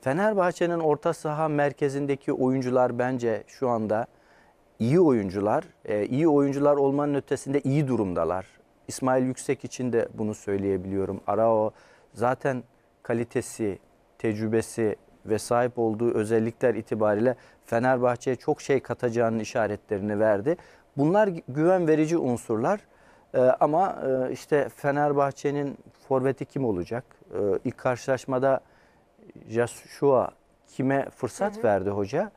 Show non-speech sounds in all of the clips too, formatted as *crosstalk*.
Fenerbahçe'nin orta saha merkezindeki oyuncular bence şu anda iyi oyuncular. E, iyi oyuncular olmanın ötesinde iyi durumdalar. İsmail Yüksek için de bunu söyleyebiliyorum. Arao zaten kalitesi, tecrübesi ve sahip olduğu özellikler itibariyle Fenerbahçe'ye çok şey katacağının işaretlerini verdi. Bunlar güven verici unsurlar. Ee, ama e, işte Fenerbahçe'nin forveti kim olacak? Ee, ilk karşılaşmada Joshua kime fırsat hı hı. verdi hoca?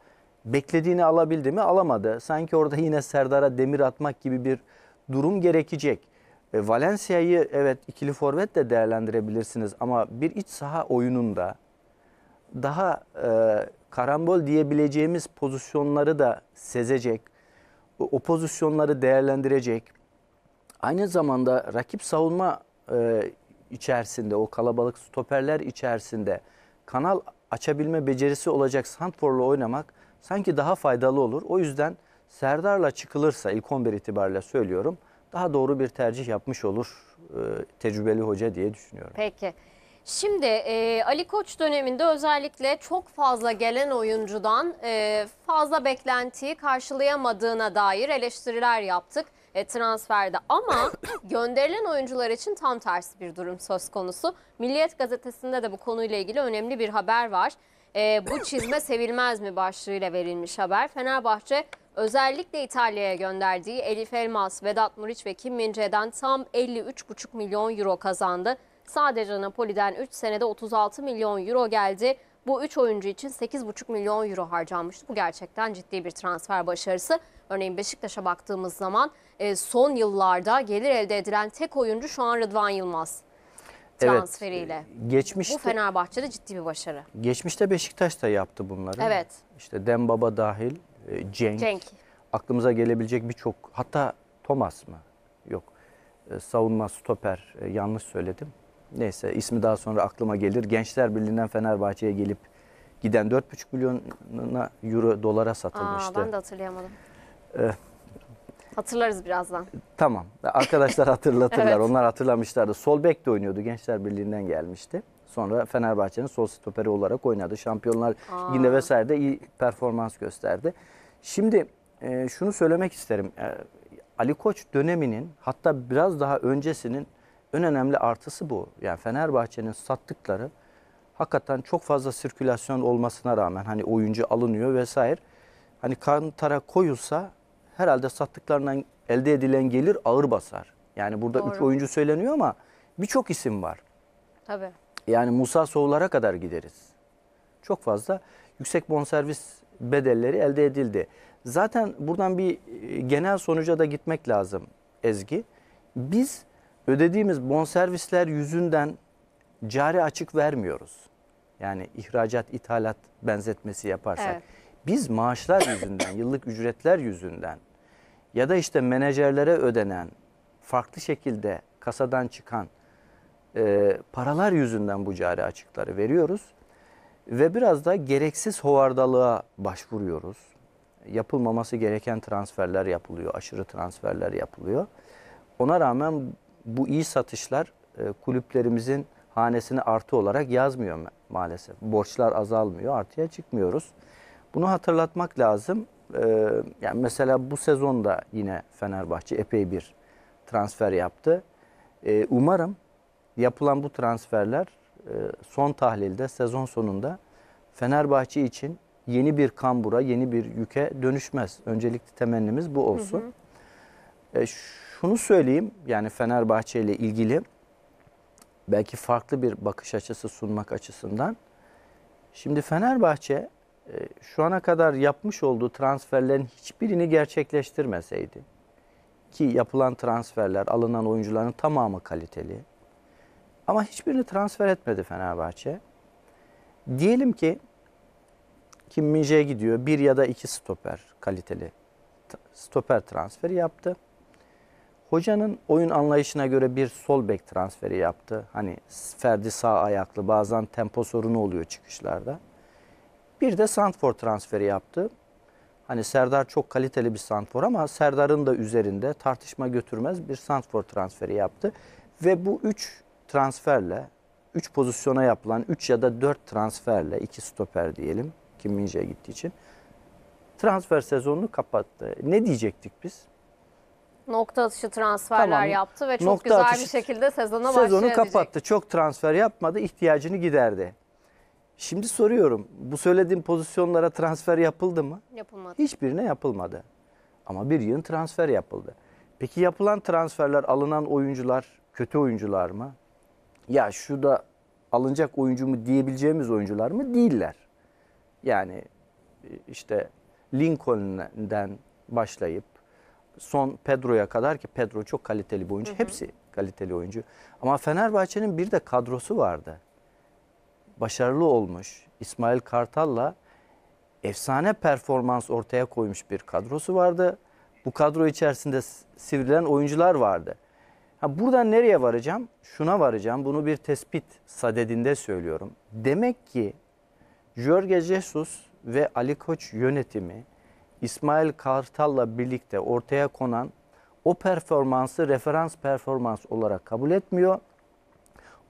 Beklediğini alabildi mi? Alamadı. Sanki orada yine Serdar'a demir atmak gibi bir durum gerekecek. E, Valencia'yı evet ikili forvet de değerlendirebilirsiniz ama bir iç saha oyununda daha e, karambol diyebileceğimiz pozisyonları da sezecek, o pozisyonları değerlendirecek. Aynı zamanda rakip savunma e, içerisinde, o kalabalık stoperler içerisinde kanal açabilme becerisi olacak Santfor'la oynamak sanki daha faydalı olur. O yüzden Serdar'la çıkılırsa ilk 11 itibariyle söylüyorum daha doğru bir tercih yapmış olur e, tecrübeli hoca diye düşünüyorum. Peki. Şimdi e, Ali Koç döneminde özellikle çok fazla gelen oyuncudan e, fazla beklentiyi karşılayamadığına dair eleştiriler yaptık e, transferde ama *coughs* gönderilen oyuncular için tam tersi bir durum söz konusu. Milliyet gazetesinde de bu konuyla ilgili önemli bir haber var. E, bu *coughs* çizme sevilmez mi başlığıyla verilmiş haber. Fenerbahçe özellikle İtalya'ya gönderdiği Elif Elmas, Vedat Muriç ve Kim Mince'den tam 53,5 milyon euro kazandı. Sadece Napoli'den 3 senede 36 milyon euro geldi. Bu 3 oyuncu için 8,5 milyon euro harcanmıştı. Bu gerçekten ciddi bir transfer başarısı. Örneğin Beşiktaş'a baktığımız zaman e, son yıllarda gelir elde edilen tek oyuncu şu an Rıdvan Yılmaz transferiyle. Evet, geçmişte, bu Fenerbahçe'de ciddi bir başarı. Geçmişte Beşiktaş da yaptı bunları. Evet. İşte Dembaba dahil, e, Cenk. Cenk. Aklımıza gelebilecek birçok hatta Thomas mı? Yok. E, savunma stoper yanlış söyledim neyse ismi daha sonra aklıma gelir. Gençler Birliği'nden Fenerbahçe'ye gelip giden 4,5 milyonuna euro dolara satılmıştı. Aa, ben de hatırlayamadım. Ee, Hatırlarız birazdan. Tamam. Arkadaşlar hatırlatırlar. *laughs* evet. Onlar hatırlamışlardı. Sol bek de oynuyordu. Gençler Birliği'nden gelmişti. Sonra Fenerbahçe'nin sol stoperi olarak oynadı. Şampiyonlar Ligi'nde vesaire de iyi performans gösterdi. Şimdi e, şunu söylemek isterim. E, Ali Koç döneminin hatta biraz daha öncesinin en önemli artısı bu. Yani Fenerbahçe'nin sattıkları hakikaten çok fazla sirkülasyon olmasına rağmen hani oyuncu alınıyor vesaire. Hani kantara koyulsa herhalde sattıklarından elde edilen gelir ağır basar. Yani burada 3 oyuncu söyleniyor ama birçok isim var. Tabii. Yani Musa Soğular'a kadar gideriz. Çok fazla yüksek bonservis bedelleri elde edildi. Zaten buradan bir e, genel sonuca da gitmek lazım Ezgi. Biz ödediğimiz bonservisler yüzünden cari açık vermiyoruz. Yani ihracat, ithalat benzetmesi yaparsak. Evet. Biz maaşlar yüzünden, *coughs* yıllık ücretler yüzünden ya da işte menajerlere ödenen, farklı şekilde kasadan çıkan e, paralar yüzünden bu cari açıkları veriyoruz. Ve biraz da gereksiz hovardalığa başvuruyoruz. Yapılmaması gereken transferler yapılıyor, aşırı transferler yapılıyor. Ona rağmen bu iyi satışlar e, kulüplerimizin hanesini artı olarak yazmıyor ma maalesef. Borçlar azalmıyor, artıya çıkmıyoruz. Bunu hatırlatmak lazım. E, yani mesela bu sezonda yine Fenerbahçe epey bir transfer yaptı. E, umarım yapılan bu transferler e, son tahlilde sezon sonunda Fenerbahçe için yeni bir kambura, yeni bir yüke dönüşmez. Öncelikli temennimiz bu olsun. Hı hı. E, şunu söyleyeyim yani Fenerbahçe ile ilgili belki farklı bir bakış açısı sunmak açısından. Şimdi Fenerbahçe e, şu ana kadar yapmış olduğu transferlerin hiçbirini gerçekleştirmeseydi ki yapılan transferler, alınan oyuncuların tamamı kaliteli. Ama hiçbirini transfer etmedi Fenerbahçe. Diyelim ki Kim Minje'ye gidiyor. Bir ya da iki stoper kaliteli stoper transferi yaptı. Hocanın oyun anlayışına göre bir sol bek transferi yaptı. Hani Ferdi sağ ayaklı bazen tempo sorunu oluyor çıkışlarda. Bir de Sandford transferi yaptı. Hani Serdar çok kaliteli bir Sandford ama Serdar'ın da üzerinde tartışma götürmez bir Sandford transferi yaptı. Ve bu 3 transferle, 3 pozisyona yapılan 3 ya da 4 transferle, 2 stoper diyelim Kim Mince'ye gittiği için transfer sezonunu kapattı. Ne diyecektik biz? nokta atışı transferler tamam. yaptı ve çok nokta güzel atışı, bir şekilde sezona başlayabilecek. Sezonu kapattı. Çok transfer yapmadı. ihtiyacını giderdi. Şimdi soruyorum. Bu söylediğim pozisyonlara transfer yapıldı mı? Yapılmadı. Hiçbirine yapılmadı. Ama bir yığın transfer yapıldı. Peki yapılan transferler alınan oyuncular kötü oyuncular mı? Ya şu da alınacak oyuncu mu diyebileceğimiz oyuncular mı? Değiller. Yani e, işte Lincoln'den başlayıp son Pedro'ya kadar ki Pedro çok kaliteli bir oyuncu. Hı hı. Hepsi kaliteli oyuncu. Ama Fenerbahçe'nin bir de kadrosu vardı. Başarılı olmuş İsmail Kartal'la efsane performans ortaya koymuş bir kadrosu vardı. Bu kadro içerisinde sivrilen oyuncular vardı. Ha buradan nereye varacağım? Şuna varacağım. Bunu bir tespit sadedinde söylüyorum. Demek ki Jorge Jesus ve Ali Koç yönetimi İsmail Kartal'la birlikte ortaya konan o performansı referans performans olarak kabul etmiyor.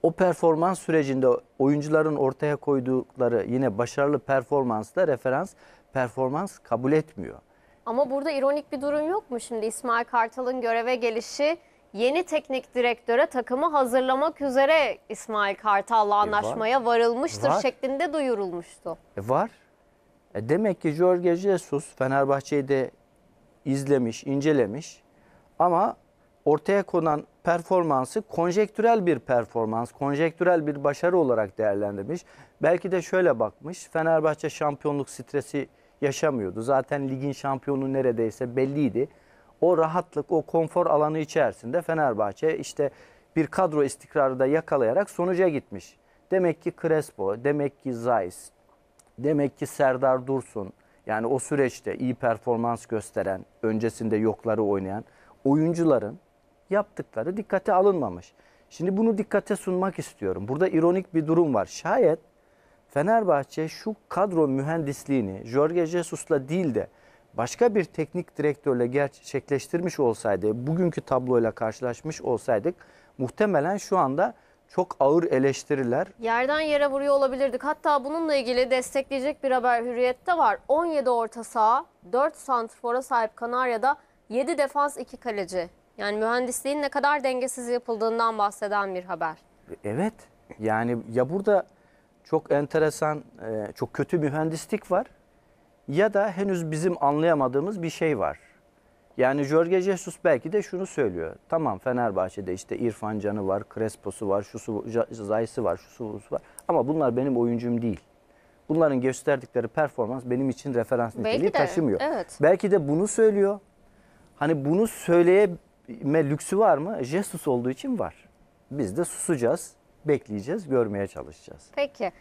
O performans sürecinde oyuncuların ortaya koydukları yine başarılı performans da referans performans kabul etmiyor. Ama burada ironik bir durum yok mu şimdi İsmail Kartal'ın göreve gelişi yeni teknik direktöre takımı hazırlamak üzere İsmail Kartal'la anlaşmaya e var, varılmıştır var. şeklinde duyurulmuştu. E var. E demek ki Jorge Jesus Fenerbahçe'yi de izlemiş, incelemiş ama ortaya konan performansı konjektürel bir performans, konjektürel bir başarı olarak değerlendirmiş. Belki de şöyle bakmış, Fenerbahçe şampiyonluk stresi yaşamıyordu. Zaten ligin şampiyonu neredeyse belliydi. O rahatlık, o konfor alanı içerisinde Fenerbahçe işte bir kadro istikrarı da yakalayarak sonuca gitmiş. Demek ki Crespo, demek ki Zayis, Demek ki Serdar Dursun yani o süreçte iyi performans gösteren, öncesinde yokları oynayan oyuncuların yaptıkları dikkate alınmamış. Şimdi bunu dikkate sunmak istiyorum. Burada ironik bir durum var. Şayet Fenerbahçe şu kadro mühendisliğini Jorge Jesus'la değil de başka bir teknik direktörle gerçekleştirmiş olsaydı, bugünkü tabloyla karşılaşmış olsaydık muhtemelen şu anda çok ağır eleştiriler. Yerden yere vuruyor olabilirdik. Hatta bununla ilgili destekleyecek bir haber hürriyette var. 17 orta saha, 4 santrfora sahip Kanarya'da 7 defans 2 kaleci. Yani mühendisliğin ne kadar dengesiz yapıldığından bahseden bir haber. Evet. Yani ya burada çok enteresan, e, çok kötü mühendislik var ya da henüz bizim anlayamadığımız bir şey var. Yani Jorge Jesus belki de şunu söylüyor. Tamam Fenerbahçe'de işte İrfan Can'ı var, Crespo'su var, şusu Zaysi var, şusu var. Ama bunlar benim oyuncum değil. Bunların gösterdikleri performans benim için referans niteliği belki de, taşımıyor. Evet. Belki de bunu söylüyor. Hani bunu söyleyeme lüksü var mı? Jesus olduğu için var. Biz de susacağız, bekleyeceğiz, görmeye çalışacağız. Peki.